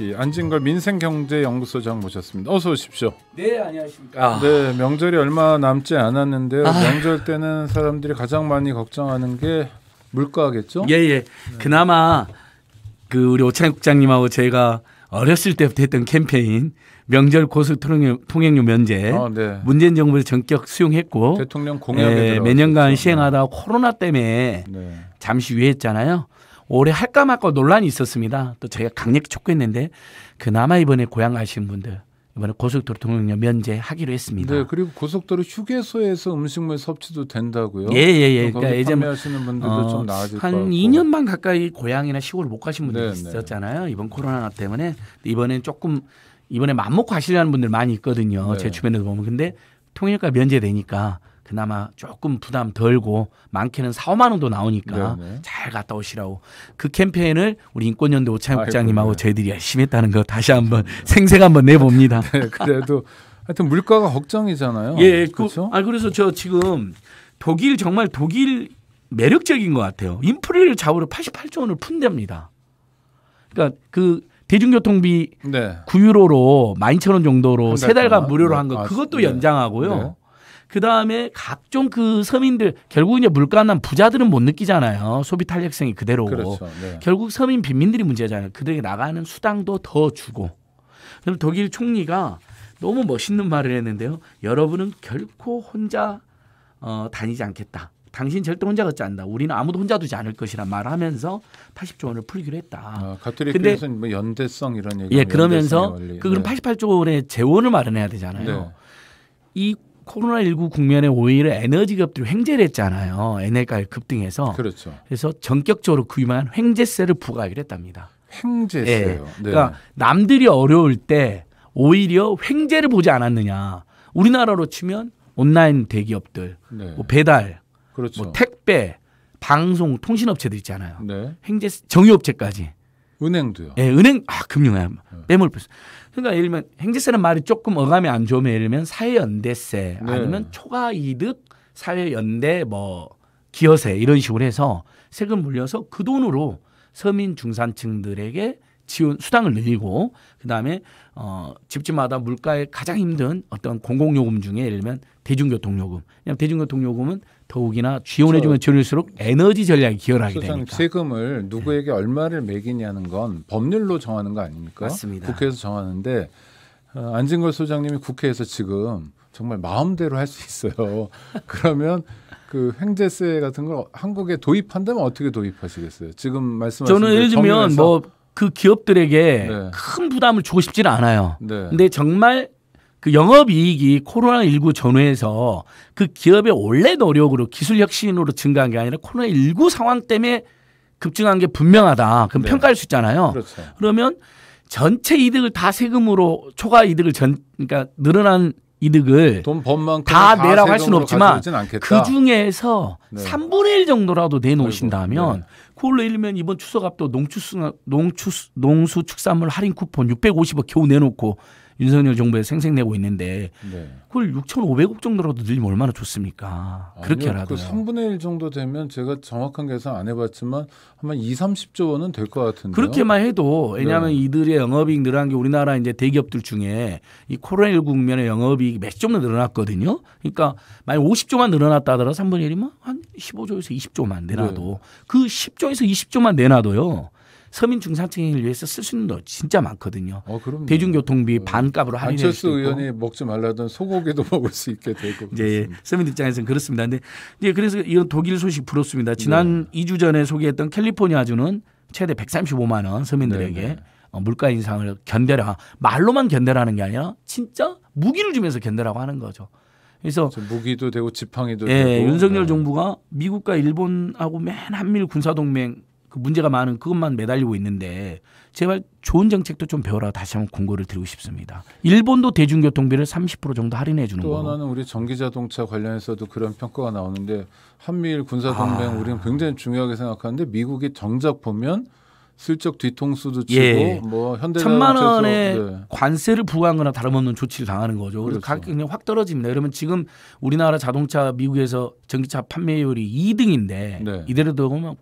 팟캐 안진걸 민생경제연구소장 모셨습니다. 어서 오십시오. 네, 안녕하십니까. 아. 네, 명절이 얼마 남지 않았는데요. 아. 명절 때는 사람들이 가장 많이 걱정하는 게 물가겠죠? 예, 예. 네. 그나마 그 우리 오찬 국장님하고 제가 어렸을 때부터 했던 캠페인 명절 고속통행료 면제 아, 네. 문재인 정부에서 전격 수용했고 대통령 공약에 예, 매년간 시행하다 네. 코로나 때문에 네. 잠시 유했잖아요 올해 할까 말까 논란이 있었습니다. 또 저희가 강력히 촉구했는데 그나마 이번에 고향 가신 분들 이번에 고속도로 통행료 면제하기로 했습니다. 네, 그리고 고속도로 휴게소에서 음식물 섭취도 된다고요. 예, 예, 예. 그러니까 예전 판하시는 분들도 어, 좀 나아질 한것 같고. 2년만 가까이 고향이나 시골 을못 가신 분들 네, 있었잖아요. 이번 코로나 때문에 이번엔 조금 이번에 맘먹고 가시려는 분들 많이 있거든요. 네. 제 주변에도 보면 근데 통일가 면제되니까 그나마 조금 부담 덜고 많게는 4, 5만 원도 나오니까 네네. 네. 잘 갔다 오시라고 그 캠페인을 우리 인권연대 오창혁 국장님하고 네. 저희들이 열심히 했다는 거 다시 한번 생생 한번 내봅니다. 네, 그래도 하여튼 물가가 걱정이잖아요. 예, 예 그 그렇죠. 아 그래서 저 지금 독일 정말 독일 매력적인 것 같아요. 인프레를 좌우로 88조 원을 푼답니다. 그러니까 그 대중교통비 네. 9유로로 12,000원 정도로 세 달간 무료로 네. 한거 아, 그것도 네. 연장하고요. 그 다음에 각종 그 서민들 결국 이제 물가난 부자들은 못 느끼잖아요. 소비 탄력성이 그대로고 그렇죠. 네. 결국 서민 빈민들이 문제잖아요. 그들에게 나가는 수당도 더 주고. 그럼 독일 총리가 너무 멋있는 말을 했는데요. 여러분은 결코 혼자 어, 다니지 않겠다. 당신 절대 혼자 걷지 않는다. 우리는 아무도 혼자 두지 않을 것이란 말하면서 80조 원을 풀기로 했다. 아, 가톨릭에서뭐 연대성 이런 얘기. 예, 그러면서 그 그럼 네. 88조 원의 재원을 마련해야 되잖아요. 네. 이 코로나19 국면에 오히려 에너지기업들이 횡재를 했잖아요. 에너지가 급등해서. 그렇죠. 그래서 전격적으로 그만 횡재세를 부과하기로 했답니다. 횡재세요. 예. 그러니까 네. 그러니까 남들이 어려울 때 오히려 횡재를 보지 않았느냐. 우리나라로 치면 온라인 대기업들, 네. 뭐 배달, 그렇죠. 뭐 택배, 방송, 통신업체들 있잖아요. 네. 횡재 정유업체까지 은행도요. 예, 은행 아 금융에 아, 네. 빼먹을 뻔 그러니까 예를 들면 행제세는 말이 조금 어감이 안 좋으면 예를 들면 사회연대세 네. 아니면 초과이득 사회연대 뭐 기여세 이런 식으로 해서 세금 물려서 그 돈으로 서민 중산층들에게 지원 수당을 늘리고 그다음에 어 집집마다 물가에 가장 힘든 어떤 공공 요금 중에 예를 들면 대중교통 요금. 그냥 대중교통 요금은 더욱이나 지원해 주면 줄일수록 에너지 전략에 기여하게 되니까. 세금을 네. 누구에게 얼마를 매기냐는 건 법률로 정하는 거 아닙니까? 맞습니다. 국회에서 정하는데 어, 안진걸 소장님이 국회에서 지금 정말 마음대로 할 수 있어요. 그러면 그 횡재세 같은 걸 한국에 도입한다면 어떻게 도입하시겠어요? 지금 말씀하신 저는 예를 들면 뭐그 기업들에게 네. 큰 부담을 주고 싶지는 않아요. 네. 근데 정말 그 영업 이익이 코로나 19 전후에서 그 기업의 원래 노력으로 기술 혁신으로 증가한 게 아니라 코로나 19 상황 때문에 급증한 게 분명하다. 그럼 네. 평가할 수 있잖아요. 그렇죠. 그러면 전체 이득을 다 세금으로 초과 이득을 전 그러니까 늘어난 이득을 다 내라고 할 수는 없지만 그 중에서 네. 3분의 1 정도라도 내놓으신다면 네. 그걸로 일면 이번 추석 앞도 농축 농축 농수축산물 할인 쿠폰 650억 겨우 내놓고 윤석열 정부에 생생내고 있는데 네. 그걸 6,500억 정도라도 늘리면 얼마나 좋습니까? 그렇게라도. 그 3분의 1 정도 되면 제가 정확한 계산 안 해봤지만 아마 2, 30조 원은 될 것 같은데. 그렇게만 해도 왜냐하면 네. 이들의 영업이익 늘어난 게 우리나라 이제 대기업들 중에 이 코로나19 국면의 영업이익이 몇 정도 늘어났거든요. 그러니까 만약 50조만 늘어났다 하더라도 3분의 1이면 한 15조에서 20조만 내놔도 네. 그 10조에서 20조만 내놔도요. 서민 중산층을 위해서 쓸 수 있는 돈 진짜 많거든요. 어, 대중교통비 어. 반값으로 할인해 안철수 의원이 먹지 말라던 소고기도 먹을 수 있게 되고. 네, 서민 입장에서는 그렇습니다. 근데 예, 그래서 이런 독일 소식 불었습니다. 지난 네. 2주 전에 소개했던 캘리포니아주는 최대 135만 원 서민들에게 네, 네. 어, 물가 인상을 견뎌라. 말로만 견뎌라는 게 아니라 진짜 무기를 주면서 견뎌라고 하는 거죠. 그래서 그렇죠. 무기도 되고 지팡이도 예, 되고 윤석열 네. 정부가 미국과 일본하고 맨한미 군사 동맹 그 문제가 많은 그것만 매달리고 있는데 제발 좋은 정책도 좀 배워라 다시 한번 공고를 드리고 싶습니다. 일본도 대중교통비를 30% 정도 할인해 주는 거또 하나는 우리 전기자동차 관련해서도 그런 평가가 나오는데 한미일 군사동맹 아. 우리는 굉장히 중요하게 생각하는데 미국이 정작 보면 슬쩍 뒤통수도 치고 예. 뭐 현대 천만 원의 네. 관세를 부과한 거나 다름없는 조치를 당하는 거죠. 그래서 그렇죠. 가격이 확 떨어집니다. 그러면 지금 우리나라 자동차 미국에서 전기차 판매율이 2등인데 네. 이대로 들면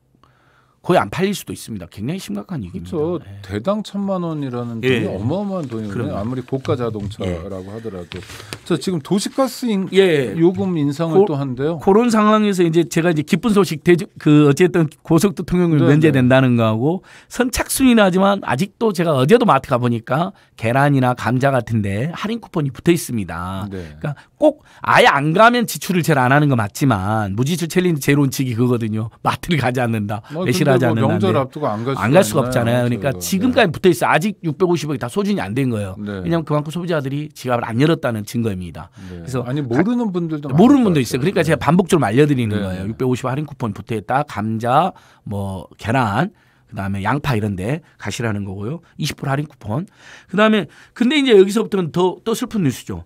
거의 안 팔릴 수도 있습니다. 굉장히 심각한 그렇죠. 얘기입니다. 그렇죠. 예. 대당 천만 원이라는 돈이 예. 어마어마한 돈이거든요. 아무리 고가 자동차라고 예. 하더라도. 자 지금 도시가스 인, 예. 요금 인상을 고, 또 한대요. 그런 상황에서 이제 제가 이제 기쁜 소식 대주, 그 어쨌든 고속도 통행료 네, 면제된다는 네. 거하고 선착순이나 하지만 아직도 제가 어제도 마트 가 보니까 계란이나 감자 같은데 할인 쿠폰이 붙어 있습니다. 네. 그러니까 꼭 아예 안 가면 지출을 잘 안 하는 거 맞지만 무지출 챌린지 제로 원칙이 그거거든요. 마트를 가지 않는다. 뭐 매 가지 뭐 않는다. 명절 앞두고 안 갈 수가, 안갈 수가 없잖아요. 그렇죠, 그러니까 그렇죠. 지금까지 네. 붙어 있어 아직 650억이 다 소진이 안 된 거예요. 네. 왜냐하면 그만큼 소비자들이 지갑을 안 열었다는 증거입니다. 네. 그래서 아니 모르는 분들도 모르는 분도 있어요. 그러니까 네. 제가 반복적으로 알려드리는 네. 거예요. 650억 할인 쿠폰 붙어 있다 감자 뭐 계란 그다음에 양파 이런 데 가시라는 거고요. 20% 할인 쿠폰. 그다음에 근데 이제 여기서부터는 더 또 슬픈 뉴스죠.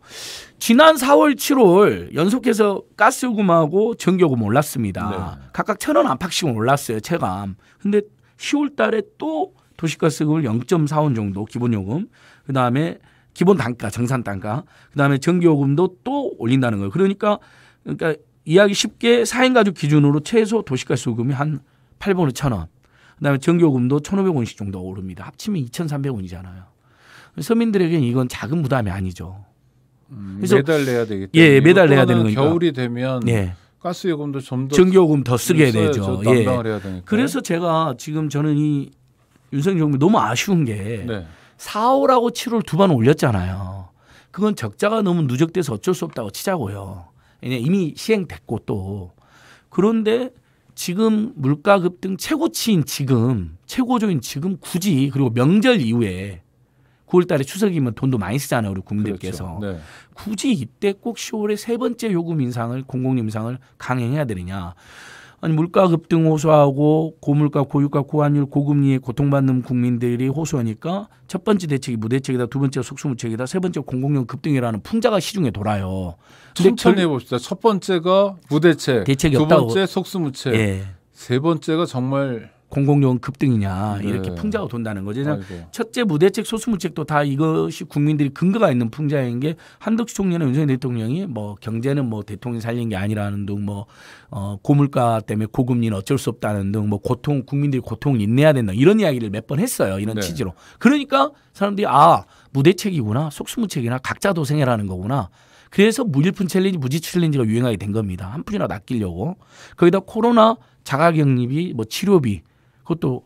지난 4월 7월 연속해서 가스요금하고 전기요금 올랐습니다. 네. 각각 천 원 안팎씩 올랐어요. 체감. 근데 10월 달에 또도시가스금 0.4원 정도 기본요금 그다음에 기본 단가 정산 단가 그다음에 전기요금도 또 올린다는 거예요. 그러니까 그러니까 이야기 쉽게 4인 가족 기준으로 최소 도시가스 요금이 한 8분 5천 원 그다음에 정교금도 1,500원씩 정도 오릅니다. 합치면 2,300원이잖아요. 서민들에게는 이건 작은 부담이 아니죠. 음, 그래서 매달 내야 되기 때 예, 매달 내야 되는 거니까. 겨울이 되면 예. 가스 요금도 좀 더 전기요금 더 쓰게 되죠. 예. 그래서 제가 지금 저는 이 윤석열 정부 너무 아쉬운 게 네. 4월하고 7월 두 번 올렸잖아요. 그건 적자가 너무 누적돼서 어쩔 수 없다고 치자고요. 이미 시행됐고 또 그런데 지금 물가 급등 최고치인 지금 최고조인 지금 굳이 그리고 명절 이후에 9월달에 추석이면 돈도 많이 쓰잖아요 우리 국민들께서 그렇죠. 네. 굳이 이때 꼭 10월에 세 번째 요금 인상을 공공임상을 강행해야 되느냐 아니 물가 급등 호소하고 고물가 고유가 고환율 고금리에 고통받는 국민들이 호소하니까 첫 번째 대책이 무대책이다 두 번째 속수무책이다 세 번째 공공연 급등이라는 풍자가 시중에 돌아요. 천천히 봅시다첫 번째가 무대책, 대책이 두 없다고. 속수무책, 예. 세 번째가 정말 공공요금 급등이냐 이렇게 네. 풍자가 돈다는 거죠. 그냥 첫째 무대책 소수무책도 다 이것이 국민들이 근거가 있는 풍자인 게 한덕수 총리는 윤석열 대통령이 뭐 경제는 뭐 대통령 살린 게 아니라는 등뭐 어, 고물가 때문에 고금리는 어쩔 수 없다는 등 뭐 고통 국민들이 고통을 인내해야 된다 이런 이야기를 몇 번 했어요. 이런 네. 취지로. 그러니까 사람들이 아 무대책이구나 속수무책이나 각자 도생이라는 거구나. 그래서 무일푼 챌린지, 무지 챌린지가 유행하게 된 겁니다. 한 푼이나 낚이려고. 거기다 코로나 자가격리비, 뭐 치료비, 그것도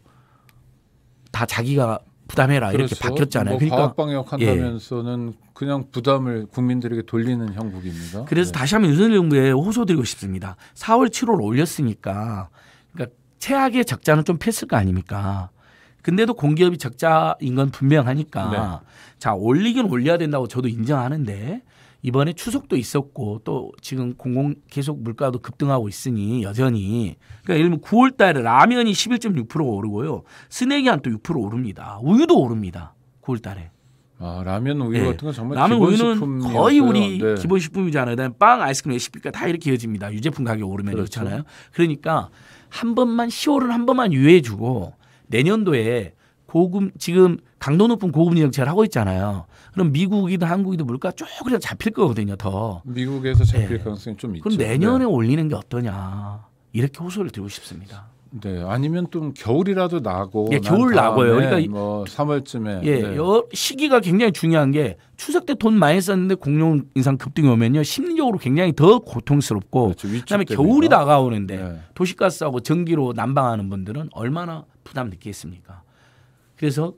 다 자기가 부담해라 그렇죠. 이렇게 바뀌었잖아요. 뭐 그러니까 과학 방역한다면서는 예. 그냥 부담을 국민들에게 돌리는 형국입니다. 그래서 네. 다시 한번 윤석열 정부에 호소드리고 싶습니다. 4월 7월 올렸으니까 그러니까 최악의 적자는 좀 폈을 거 아닙니까? 근데도 공기업이 적자인 건 분명하니까 네. 자 올리긴 올려야 된다고 저도 인정하는데 이번에 추석도 있었고 또 지금 공공 계속 물가도 급등하고 있으니 여전히 그러니까 예를 들면 9월 달에 라면이 11.6% 오르고요. 스낵이 한 또 6% 오릅니다. 우유도 오릅니다. 9월 달에. 아, 라면 우유 네. 같은 건 정말 라면 우유는 거의 우리 네. 기본 식품이잖아요. 그다음에 빵, 아이스크림, 레시피가 다 이렇게 이어집니다. 유제품 가격 오르면 그렇죠. 그렇잖아요. 그러니까 한 번만 10월은 한 번만 유예해 주고 내년도에 고금 지금 강도 높은 고금리 정책을 하고 있잖아요. 그럼 미국이든 한국이든 물가 조금이라도 잡힐 거거든요. 더 미국에서 잡힐 네. 가능성이 좀 있죠. 그럼 내년에 네. 올리는 게 어떠냐 이렇게 호소를 드리고 싶습니다. 네, 아니면 좀 겨울이라도 나고. 예, 겨울 나고요. 그러니까 뭐 3월쯤에. 예, 네. 시기가 굉장히 중요한 게 추석 때 돈 많이 썼는데 공룡 인상 급등이 오면요 심리적으로 굉장히 더 고통스럽고. 그렇죠, 그다음에 겨울이 다가오는데 네. 도시가스하고 전기로 난방하는 분들은 얼마나 부담 느끼겠습니까? 그래서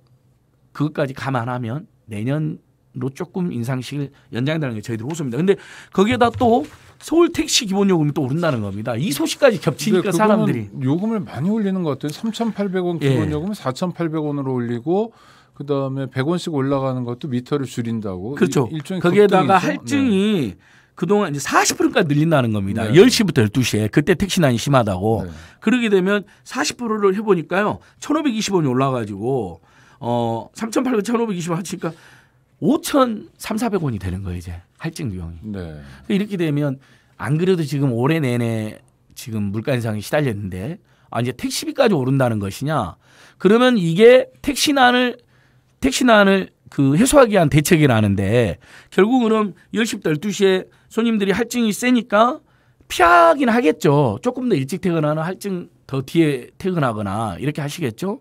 그것까지 감안하면 내년 로 조금 인상식을 연장한다는 게 저희들 호소입니다. 근데 거기에다 또 서울 택시 기본 요금이 또 오른다는 겁니다. 이 소식까지 겹치니까 네, 사람들이 요금을 많이 올리는 것 같아요. 3,800원 예. 기본 예. 요금을 4,800원으로 올리고 그다음에 100원씩 올라가는 것도 미터를 줄인다고. 그렇죠. 거기에다가 할증이 네. 그동안 이제 40%까지 늘린다는 겁니다. 네. 10시부터 12시에 그때 택시난이 심하다고. 네. 그러게 되면 40%를 해 보니까요. 1,520원이 올라 가지고 어 3,800원 1,520원 하니까 5천 3, 400원이 되는 거예요, 이제. 할증 비용이. 네. 그러니까 이렇게 되면 안 그래도 지금 올해 내내 지금 물가 인상이 시달렸는데 아 이제 택시비까지 오른다는 것이냐? 그러면 이게 택시난을 택시난을 그 해소하기 위한 대책이라는데 결국 그럼 10시부터 12시에 손님들이 할증이 세니까 피하긴 하겠죠. 조금 더 일찍 퇴근하는 할증 더 뒤에 퇴근하거나 이렇게 하시겠죠.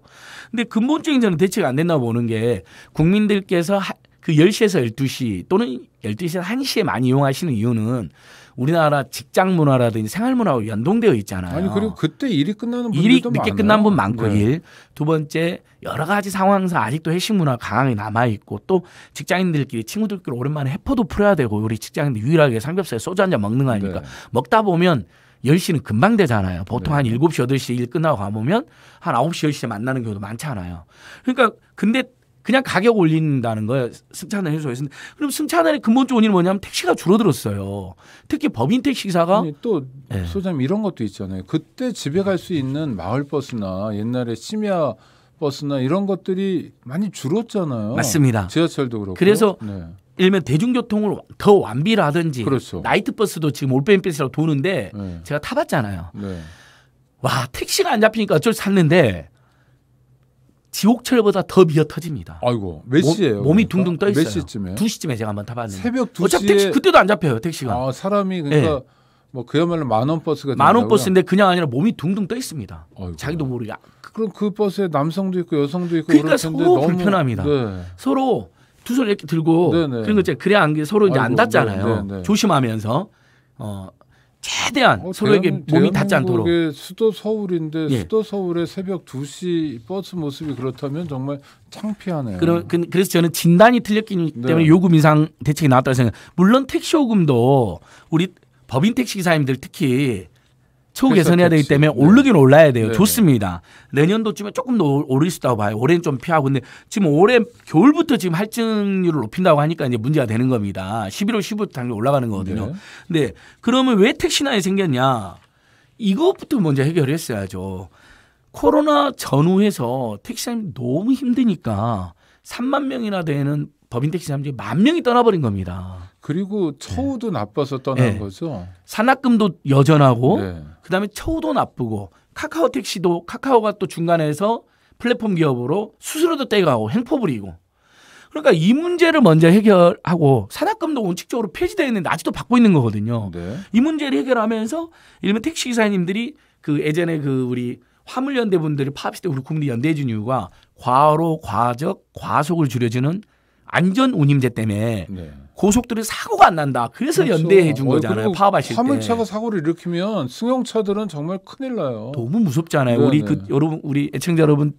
근데 근본적인 저는 대책이 안 된다고 보는 게 국민들께서 그 10시에서 12시 또는 12시에서 1시에 많이 이용하시는 이유는 우리나라 직장 문화라든지 생활 문화와 연동되어 있잖아요. 아니 그리고 그때 일이 끝나는 분들도 일이 늦게 많아요. 끝난 분 많고 네. 일. 두 번째 여러 가지 상황에 아직도 회식 문화 강하게 남아 있고 또 직장인들끼리 친구들끼리 오랜만에 해포도 풀어야 되고 우리 직장인들 유일하게 삼겹살 소주 한잔 먹는 거 아닙니까? 네. 먹다 보면 10시는 금방 되잖아요. 보통 네. 한 7시, 8시 일 끝나고 가보면 한 9시, 10시에 만나는 경우도 많잖아요. 그러니까 근데 그냥 가격 올린다는 거예요. 승차난 해소에서. 그럼 승차난의 근본적 원인이 뭐냐면 택시가 줄어들었어요. 특히 법인 택시사가 또 네. 소장님 이런 것도 있잖아요. 그때 집에 갈 수 있는 마을 버스나 옛날에 심야 버스나 이런 것들이 많이 줄었잖아요. 맞습니다. 지하철도 그렇고. 그래서 네. 일면 대중교통을 더 완비라든지 그렇죠. 나이트버스도 지금 올빼미버스라고 도는데 네. 제가 타봤잖아요. 네. 와 택시가 안 잡히니까 어쩔 수 탔는데 지옥철보다 더 미어 터집니다. 아이고 몇 시예요? 몸, 이 그러니까? 둥둥 떠 있어요. 몇 시쯤에? 2시쯤에 제가 한번 타봤는데 새벽 2시 어차피 택시 그때도 안 잡혀요 택시가. 아 사람이 그러니까 네. 뭐 그야말로 만원 버스가 만원 버스인데 그냥 아니라 몸이 둥둥 떠 있습니다. 아이고. 자기도 모르게. 그럼 그 버스에 남성도 있고 여성도 있고 그러니까 서로 너무... 불편합니다. 네. 서로 두손을 이렇게 들고 네, 네. 그런 그러니까 거 이제 그래 안게 서로 이제 아이고, 안 닿잖아요. 네네. 네, 조심하면서 어 최대한 어, 서로에게 몸이 닿지 않도록. 수도 서울인데 예. 수도 서울의 새벽 2시 버스 모습이 그렇다면 정말 창피하네요. 그러, 그, 그래서 저는 진단이 틀렸기 네. 때문에 네. 요금 인상 대책이 나왔다고 생각해요. 물론 택시 요금도 우리 법인 택시 기사님들 특히 초 개선해야 되기 때문에 오르긴 네. 올라야 돼요. 네, 네. 좋습니다. 내년도쯤에 조금 더 오를 수 있다고 봐요. 올해는 좀 피하고 근데 지금 올해 겨울부터 지금 할증률을 높인다고 하니까 이제 문제가 되는 겁니다. 11월 15일 당일 올라가는 거거든요. 네. 근데 그러면 왜 택시난이 생겼냐? 이것부터 먼저 해결했어야죠. 코로나 전후에서 택시사님 너무 힘드니까 3만 명이나 되는 법인 택시사람 중에 만 명이 떠나버린 겁니다. 그리고 처우도 네. 나빠서 떠난 네. 거죠. 산악금도 여전하고 네. 그다음에 처우도 나쁘고 카카오 택시도 카카오가 또 중간에서 플랫폼 기업으로 수수료도 떼가고 행포 부리고 그러니까 이 문제를 먼저 해결하고 산학금도 원칙적으로 폐지되어 있는데 아직도 받고 있는 거거든요. 네. 이 문제를 해결하면서 일면 택시 기사님들이 그 예전에 그 우리 화물연대 분들이 파업시 대 우리 국민이 연대해 준 이유가 과로 과적 과속을 줄여주는 안전 운임제 때문에 네. 고속도로 사고가 안 난다. 그래서 그렇죠. 연대해 준 어, 거잖아요. 파업하실 화 때. 화물차가 사고를 일으키면 승용차들은 정말 큰일 나요. 너무 무섭잖아요. 네네. 우리 네. 그 여러분 우리 애청자 여러분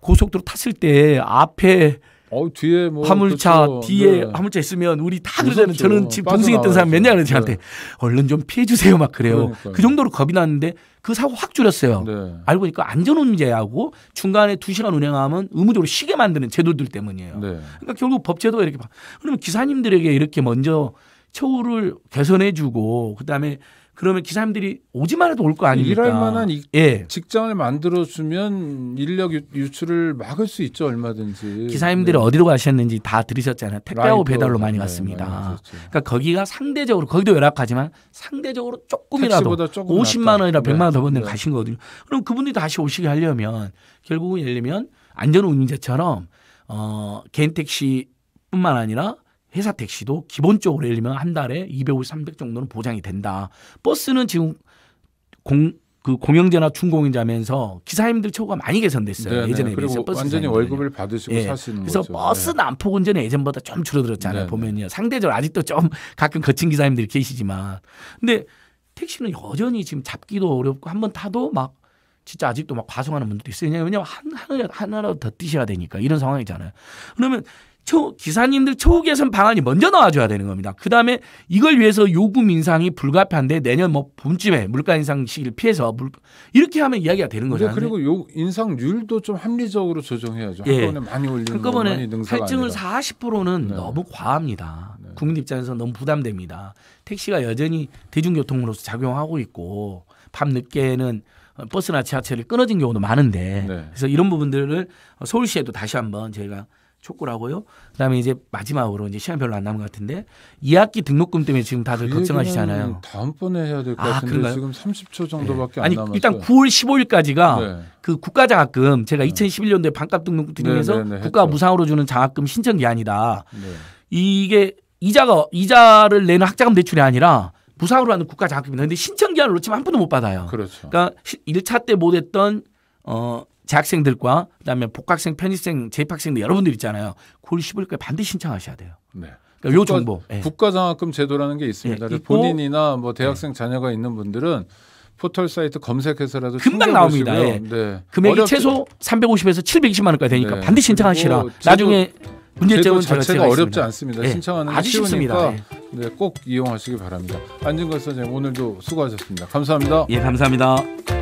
고속도로 탔을 때 앞에 어, 뒤에 뭐 화물차 그렇죠. 뒤에 네. 화물차 있으면 우리 다 그러잖아요. 저는 지금 동승했던 사람 몇 년을 저한테 네. 얼른 좀 피해 주세요 막 그래요. 그러니까요. 그 정도로 겁이 났는데 그 사고 확 줄였어요. 네. 알고 보니까 안전 운제하고 중간에 2시간 운행하면 의무적으로 쉬게 만드는 제도들 때문이에요. 네. 그러니까 결국 법제도 이렇게 그러면 기사님들에게 이렇게 먼저 처우를 개선해 주고 그다음에 그러면 기사님들이 오지만 해도 올 거 아닙니까? 일할 만한 예. 직장을 만들어주면 인력 유출을 막을 수 있죠 얼마든지. 기사님들이 네. 어디로 가셨는지 다 들으셨잖아요. 택배하고 배달로 많이 네, 갔습니다. 많이 네, 그렇죠. 그러니까 거기가 상대적으로 거기도 열악하지만 상대적으로 조금이라도 조금 50만 원이나 100만 원더 버는 데 네. 가신 거거든요. 그럼 그분들이 다시 오시게 하려면 결국은 예를 들면 안전운임제처럼 어, 개인 택시뿐만 아니라 회사 택시도 기본적으로 예를 들면 한 달에 250, 300 정도는 보장이 된다. 버스는 지금 공, 그 공영제나 중공영제면서 기사님들 처우가 많이 개선됐어요. 네네. 예전에 비해서 버스 완전히 기사님들은 월급을 받으시고 예. 사시는 그래서 거죠. 버스 난폭은 네. 전에 예전보다 좀 줄어들었잖아요. 네네. 보면요. 상대적으로 아직도 좀 가끔 거친 기사님들이 계시지만 근데 택시는 여전히 지금 잡기도 어렵고 한 번 타도 막 진짜 아직도 막 과속하는 분들도 있어요. 왜냐하면 하나, 하나라도 더 뛰셔야 되니까 이런 상황이잖아요. 그러면 초, 기사님들 초우 개선 방안이 먼저 나와줘야 되는 겁니다. 그 다음에 이걸 위해서 요금 인상이 불가피한데 내년 뭐 봄쯤에 물가 인상 시기를 피해서 물, 이렇게 하면 이야기가 되는 거죠. 네, 그리고 요 인상률도 좀 합리적으로 조정해야죠. 예. 한꺼번에 많이 올리는 한꺼번에 할증을 40%는 네. 너무 과합니다. 네. 국민 입장에서 너무 부담됩니다. 택시가 여전히 대중교통으로서 작용하고 있고 밤 늦게는 버스나 지하철이 끊어진 경우도 많은데 네. 그래서 이런 부분들을 서울시에도 다시 한번 저희가 촉구라고요. 그다음에 이제 마지막으로 이제 시간 별로 안 남은 것 같은데 2학기 등록금 때문에 지금 다들 그 걱정하시잖아요. 다음번에 해야 될것 아, 같은데 아, 지금 30초 정도밖에 네. 아니, 남았어요. 일단 9월 15일까지가 네. 그 국가장학금 제가 네. 2011년도에 반값 등록금 네, 등록해서 네, 네, 국가 무상으로 주는 장학금 신청 기한이다. 이게 이자가 이자를 내는 학자금 대출이 아니라 무상으로 하는 국가 장학금입니다. 근데 신청 기한을 놓치면 한 푼도 못 받아요. 그렇죠. 그러니까 1차 때 못했던 어 재학생들과 그다음에 복학생, 편입생, 재입학생 여러분들 있잖아요. 그걸 11개 반드시 신청하셔야 돼요. 네. 그러니까 국가, 요 정보. 네. 국가장학금 제도라는 게 있습니다. 네, 본인이나 뭐 대학생 예. 자녀가 있는 분들은 포털 사이트 검색해서라도 금방 나옵니다. 예. 네. 금액이 어렵... 최소 350에서 720만 원까지 되니까 네. 반드시 신청하시라. 나중에 문제점은 제도 자체가 어렵지 않습니다. 네. 신청하는 아주 쉽니다 네. 꼭 이용하시기 바랍니다. 안진걸 선생님 오늘도 수고하셨습니다. 감사합니다. 예, 감사합니다.